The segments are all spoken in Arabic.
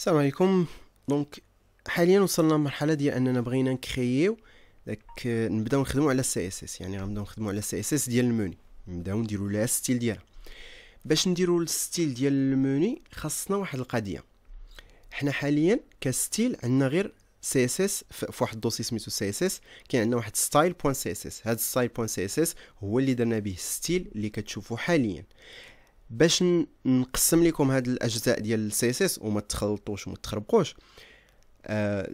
السلام عليكم دونك حاليا وصلنا للمرحله ديال اننا بغينا نكرييو داك نبداو نخدمو على السي اس اس يعني غنبداو نخدمو على السي اس اس ديال الموني نبداو نديرو لها ستيل ديالها باش نديرو الستيل ديال الموني خاصنا واحد القضيه حنا حاليا كستيل عندنا غير سي اس اس فواحد الدوسي سميتو سي اس اس كاين عندنا واحد ستايل بوان سي اس اس هاد ستايل بوان سي اس اس هو اللي درنا به ستيل اللي كتشوفو حاليا باش نقسم لكم هاد الاجزاء ديال السي اس اس وما تخلطوش وما تخربقوش آه،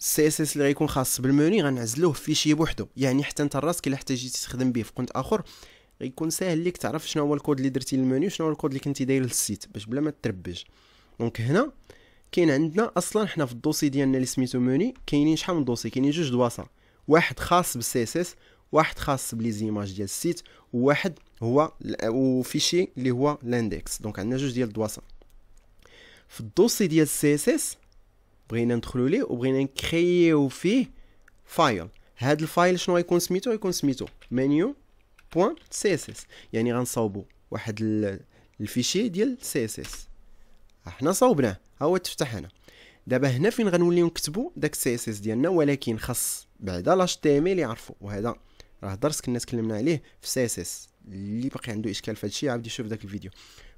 السي اس اس اللي غيكون خاص بالموني غنعزلوه في شي بوحدو يعني حتى انت راسك الا احتاجيتي تخدم به في كونت اخر غيكون ساهل ليك تعرف شنو هو الكود اللي درتي للموني وشنو هو الكود اللي كنتي داير للسيت باش بلا ما تربج دونك هنا كاين عندنا اصلا حنا في الدوسي ديالنا اللي سميتو موني كاينين شحال من دوسي كاينين جوج دواسا واحد خاص بالسي اس اس واحد خاص بلي زيماج ديال السيت وواحد هو وفيشي اللي هو الاندكس دونك عندنا جوج ديال الدواسه في الدوسي ديال السي اس اس بغينا ندخلو ليه وبغينا نكرييو فيه فايل هاد الفايل شنو غيكون سميتو غيكون سميتو منيو بوان سي اس اس يعني غنصاوبو واحد الفيشي ديال سي اس اس حنا صاوبناه ها هو تفتح هنا دابا هنا فين غنوليو نكتبو داك سي اس اس ديالنا ولكن خاص بعدا لاش تي ام ال يعرفو وهذا راه درس كنا تكلمنا عليه في سي اس اس اللي باقي عنده اشكال في هادشي عاود يشوف داك الفيديو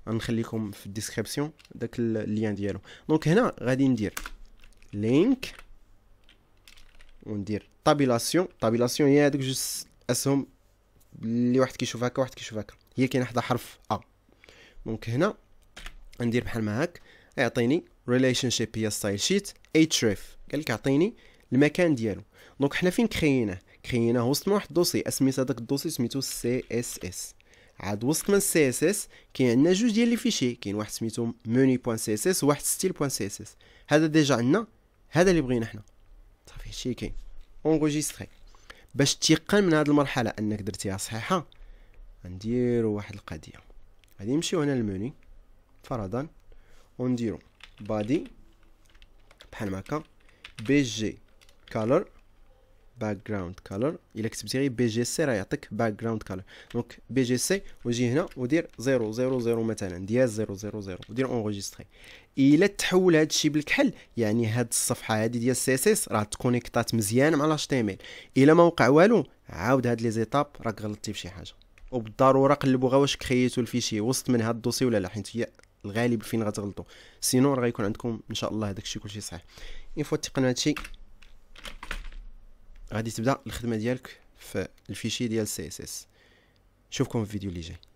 غنخليكم في الديسكريبسيون داك اللين ديالو دونك هنا غادي ندير لينك وندير طابيلاسيون طابيلاسيون هي هذوك جوج اسهم اللي واحد كيشوف هكا واحد كيشوف هكا هي كاينه حدا حرف ا دونك هنا ندير بحال ما هاك يعطيني ريليشن شيب هي ستايل شيت اتريف قال لك اعطيني المكان ديالو دونك حنا فين كرييناه كريناه وسط من واحد الدوسي اسميت هذاك الدوسي سميتو سي اس اس عاد وسط من سي اس اس كاين عندنا جوج ديال لي فيشي كاين واحد سميتو موني بوان سي اس اس وواحد ستيل بوان سي اس اس هذا ديجا عندنا هذا اللي بغينا حنا صافي هادشي كاين اونغوجيستري باش تيقن من هاد المرحله انك درتيها صحيحه غنديرو واحد القضيه غادي نمشيو هنا للموني فرضا ونديرو بادي بحال هكا بي جي كالور باك جراوند الا كتبتي غير بي جي سي راه يعطيك باك جراوند دونك بي جي سي وجي هنا ودير 0 مثلا دياز 0 ودير اونغيجيستري الا تحول هذا الشيء بالكحل يعني هاد الصفحه هادي ديال السي اس اس راه تكونيكطات مزيان مع الاتش تي ام ال الا ما وقع والو عاود هاد لي زيتاب راك غلطتي فشي حاجه وبالضروره قلبوا غير واش كرييتو الفيشي وسط من هاد الدوسي ولا لا حيت هي الغالب فين غتغلطوا سينون راه غيكون عندكم ان شاء الله هذاك الشيء كلشي صحيح اين فوا تقنوا هادشي غادي تبدا الخدمه ديالك في الفيشي ديال سي اس اس نشوفكم في الفيديو اللي جاي